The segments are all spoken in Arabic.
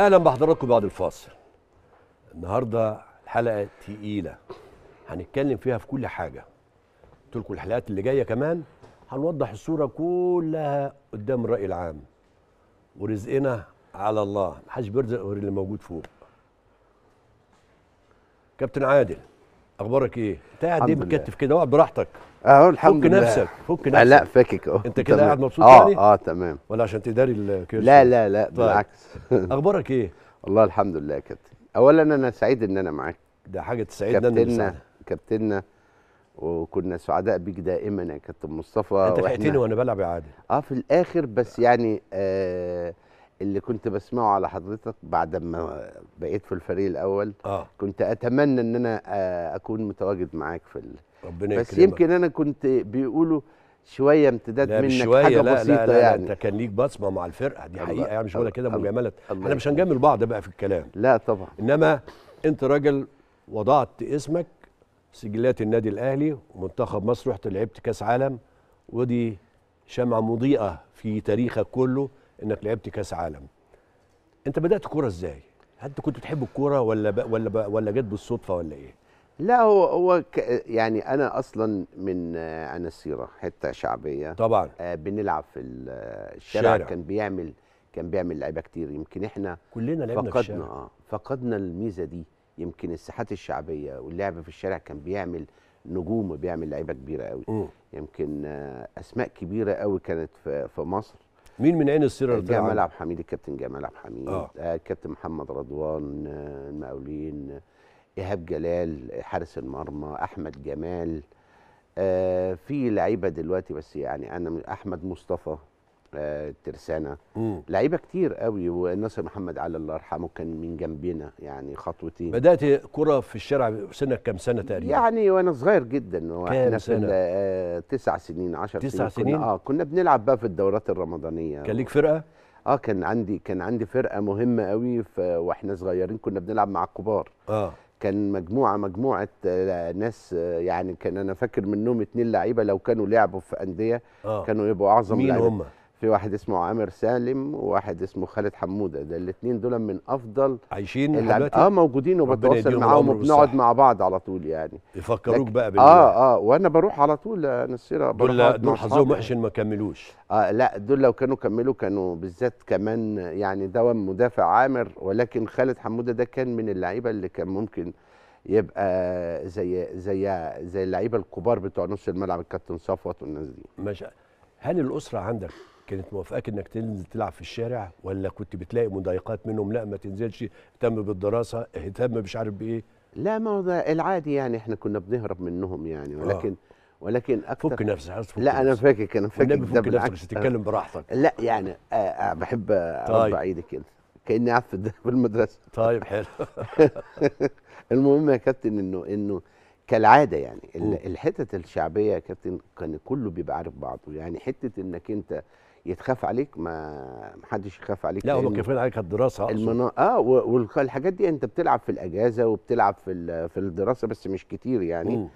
اهلا بحضراتكم بعد الفاصل النهارده الحلقه تقيله هنتكلم فيها في كل حاجه قلت لكم الحلقات اللي جايه كمان هنوضح الصوره كلها قدام الراي العام ورزقنا على الله محدش بيرزق غير اللي موجود فوق كابتن عادل اخبارك ايه؟ انت قاعد ايه متكتف كده اقعد براحتك اه الحمد لله فك نفسك فك آه، نفسك لا فكك اهو انت كده قاعد مبسوط آه يعني؟ اه اه تمام ولا عشان تداري الكرسي؟ لا لا لا طيب. بالعكس طيب. اخبارك ايه؟ والله الحمد لله يا كابتن اولا انا سعيد ان انا معاك ده حاجه تسعدنا كابتننا كابتننا وكنا سعداء بيك دائما يا كابتن مصطفى انت لحقتني وانا بلعب يا عادل اه في الاخر بس يعني آه اللي كنت بسمعه على حضرتك بعد ما بقيت في الفريق الاول آه. كنت اتمنى ان انا آه، اكون متواجد معاك في ال... ربنا بس يكرمك. يمكن انا كنت بيقولوا شويه امتداد منك شوية حاجه لا بسيطه لا لا يعني انت كان ليك بصمه مع الفرقه دي حقيقه يعني مش كده مجامله احنا مش هنجامل بعض بقى في الكلام لا طبعا انما انت راجل وضعت اسمك سجلات النادي الاهلي ومنتخب مصر رحت لعبت كاس عالم ودي شمعه مضيئه في تاريخك كله انك لعبت كاس عالم انت بدات كوره ازاي هل كنت بتحب الكوره ولا بقى ولا بقى ولا جت بالصدفه ولا ايه لا هو هو ك... يعني انا اصلا من آه، انا السيره حته شعبيه طبعا آه بنلعب في آه، الشارع شارع. كان بيعمل كان بيعمل لعيبه كتير يمكن احنا كلنا لعبنا فقدنا في الشارع. اه فقدنا الميزه دي يمكن الساحات الشعبيه واللعب في الشارع كان بيعمل نجوم وبيعمل لعيبه كبيره قوي م. يمكن آه، اسماء كبيره قوي كانت في مصر مين من عين السيره جمال عبد الحميد الكابتن جمال عبد الحميد آه. آه، الكابتن محمد رضوان آه، المقاولين آه، ايهاب جلال حارس المرمى احمد جمال آه في لعيبه دلوقتي بس يعني انا احمد مصطفى آه، ترسانة لعيبة كتير قوي وناصر محمد علي الله يرحمه كان من جنبنا يعني خطوتين بدأت كرة في الشارع سنك كام سنة تقريبا؟ يعني وأنا صغير جدا وإحنا سنة؟ في آه، تسع سنين 10 تسع سنين, سنين؟ كنا اه كنا بنلعب بقى في الدورات الرمضانية كان ليك فرقة؟ اه كان عندي كان عندي فرقة مهمة قوي واحنا صغيرين كنا بنلعب مع الكبار اه كان مجموعه مجموعه آه، ناس يعني كان انا فاكر منهم اتنين لعيبه لو كانوا لعبوا في انديه آه. كانوا يبقوا اعظم مين هم؟ في واحد اسمه عامر سالم وواحد اسمه خالد حموده ده الاثنين دول من افضل عايشين اللي اه موجودين وبتواصل معاهم وبنقعد مع بعض على طول يعني يفكروك بقى بالله اه اه وانا بروح على طول نصيره دول دول حظهم وحش ما كملوش اه لا دول لو كانوا كملوا كانوا بالذات كمان يعني دوام مدافع عامر ولكن خالد حموده ده كان من اللعيبه اللي كان ممكن يبقى زي زي زي اللعيبه الكبار بتوع نص الملعب الكابتن صفوت والناس دي ماشي هل الاسره عندك كانت موافقاك انك تنزل تلعب في الشارع ولا كنت بتلاقي مضايقات منهم لا ما تنزلش اهتم بالدراسه اهتم مش عارف بايه لا ما هو ده العادي يعني احنا كنا بنهرب منهم يعني آه. ولكن آه. ولكن اكتر فك نفسك عايز فك لا انا فاكك انا فاكك النبي فك نفسك عشان تتكلم براحتك لا يعني آه آه بحب اربع طيب. ايدي كده كاني قاعد في المدرسه طيب حلو المهم يا كابتن انه انه كالعاده يعني الحتت الشعبيه يا كابتن كان كله بيبقى عارف بعضه يعني حته انك انت يتخاف عليك ما محدش يخاف عليك لا هو كفايه عليك الدراسه المنا... اه والحاجات دي انت بتلعب في الاجازه وبتلعب في في الدراسه بس مش كتير يعني م.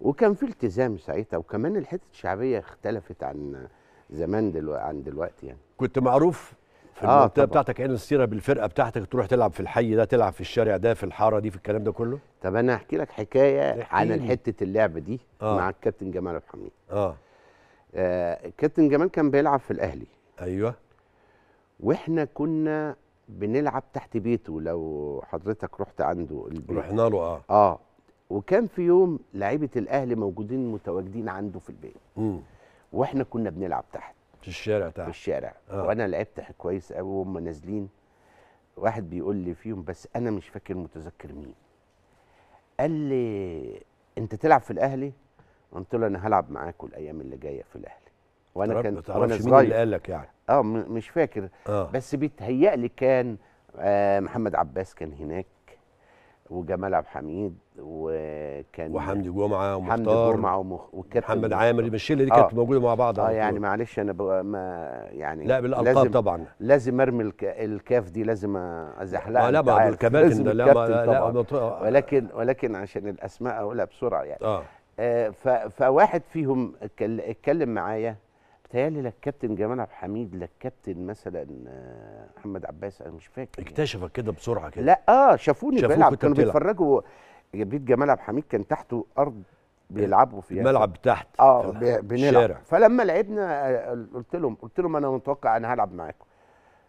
وكان في التزام ساعتها وكمان الحته الشعبيه اختلفت عن زمان دلو... عن دلوقتي يعني كنت معروف في آه المنطقه بتاعتك عين السيره بالفرقه بتاعتك تروح تلعب في الحي ده تلعب في الشارع ده في الحاره دي في الكلام ده كله طب انا هحكي لك حكايه عن حته اللعب دي آه. مع الكابتن جمال عبد الحميد اه آه، كابتن جمال كان بيلعب في الاهلي ايوه واحنا كنا بنلعب تحت بيته لو حضرتك رحت عنده البيت رحنا له اه اه وكان في يوم لعيبه الاهلي موجودين متواجدين عنده في البيت امم واحنا كنا بنلعب تحت في الشارع تحت في الشارع آه. وانا لعبت كويس قوي وهم نازلين واحد بيقول لي فيهم بس انا مش فاكر متذكر مين قال لي انت تلعب في الاهلي قلت له انا هلعب معاكم الايام اللي جايه في الاهلي وانا كان وانا صغير مين اللي قال لك يعني اه مش فاكر آه. بس بيتهيأ لي كان آه محمد عباس كان هناك وجمال عبد الحميد وكان وحمدي جمعه ومختار حمدي جمعه ومخ... محمد عامر مش الشله دي كانت آه. موجوده مع بعض اه يعني معلش انا ما يعني لا بالالقاب طبعا لازم ارمي الك... الكاف دي لازم ازحلقها آه لا بعض آه، الكباتن ده لا, لا, لا ولكن ولكن عشان الاسماء اقولها بسرعه يعني آه. آه، فواحد فيهم اتكلم معايا بتهيألي لا الكابتن جمال عبد الحميد لا الكابتن مثلا آه، محمد عباس انا مش فاكر يعني. اكتشفك كده بسرعه كده لا اه شافوني بلعب كانوا بيتفرجوا بيت جمال عبد الحميد كان تحته ارض بيلعبوا فيها الملعب تحت اه بنلعب الشارع. فلما لعبنا آه، قلت لهم قلت لهم انا متوقع انا هلعب معاكم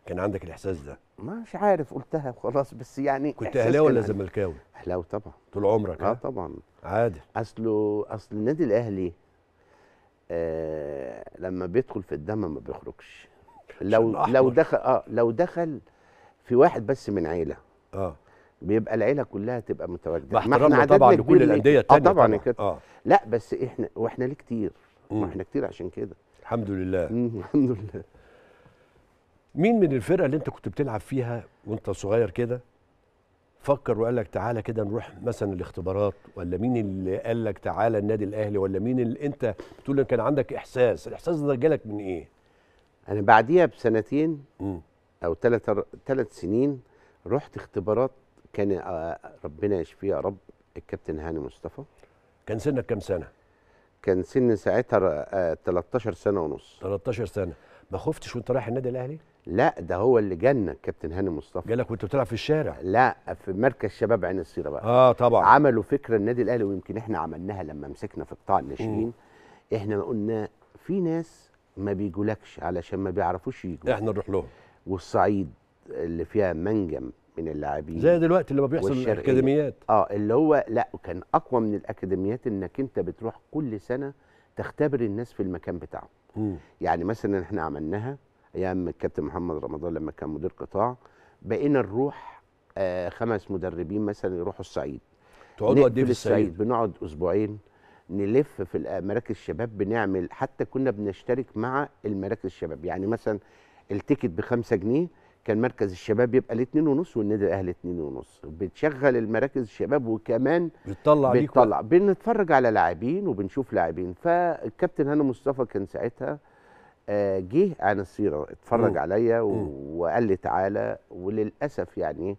كان عندك الاحساس ده مش عارف قلتها وخلاص بس يعني كنت اهلاوي ولا زملكاوي اهلاوي طبعا طول عمرك اه طبعا عادي اصله اصل النادي الاهلي آه لما بيدخل في الدم ما بيخرجش لو لو دخل اه لو دخل في واحد بس من عيله اه بيبقى العيله كلها تبقى متواجده احترامنا طبعا لكل الانديه الثانيه آه طبعا, كده آه. لا بس احنا واحنا ليه كتير واحنا كتير عشان كده الحمد لله الحمد لله مين من الفرقه اللي انت كنت بتلعب فيها وانت صغير كده فكر وقال لك تعالى كده نروح مثلا الاختبارات ولا مين اللي قال لك تعالى النادي الاهلي ولا مين اللي انت بتقول كان عندك احساس الاحساس ده جالك من ايه انا بعديها بسنتين او ثلاث ثلاث سنين رحت اختبارات كان آه، ربنا يشفيه يا رب الكابتن هاني مصطفى كان سنك كام سنه كان سن ساعتها 13 آه، سنه ونص 13 سنه ما خفتش وانت رايح النادي الاهلي لا ده هو اللي جالنا كابتن هاني مصطفى جالك وانت بتلعب في الشارع لا في مركز شباب عين السيره بقى اه طبعا عملوا فكره النادي الاهلي ويمكن احنا عملناها لما مسكنا في قطاع الناشئين احنا قلنا في ناس ما بيجولكش علشان ما بيعرفوش يجوا احنا نروح لهم والصعيد اللي فيها منجم من اللاعبين زي دلوقتي اللي ما بيحصل الاكاديميات اه اللي هو لا كان اقوى من الاكاديميات انك انت بتروح كل سنه تختبر الناس في المكان بتاعهم يعني مثلا احنا عملناها ايام الكابتن محمد رمضان لما كان مدير قطاع بقينا نروح آه خمس مدربين مثلا يروحوا الصعيد تقعدوا قد ايه في الصعيد بنقعد اسبوعين نلف في مراكز الشباب بنعمل حتى كنا بنشترك مع المراكز الشباب يعني مثلا التيكت بخمسة جنيه كان مركز الشباب يبقى الاثنين ونص والنادي الاهلي اثنين ونص بتشغل المراكز الشباب وكمان بتطلع بتطلع بنتفرج على لاعبين وبنشوف لاعبين فالكابتن هاني مصطفى كان ساعتها آه، جه عن السيره اتفرج عليا وقال لي تعالى وللاسف يعني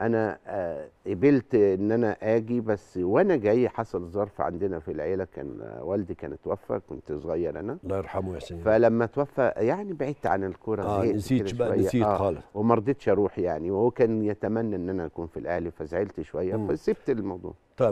انا آه، قبلت ان انا اجي بس وانا جاي حصل ظرف عندنا في العيله كان والدي كان اتوفى كنت صغير انا الله يرحمه يا سيدي فلما توفى يعني بعدت عن الكوره اه نسيت بقى نسيت آه خالص وما رضيتش اروح يعني وهو كان يتمنى ان انا اكون في الاهلي فزعلت شويه فسبت الموضوع طيب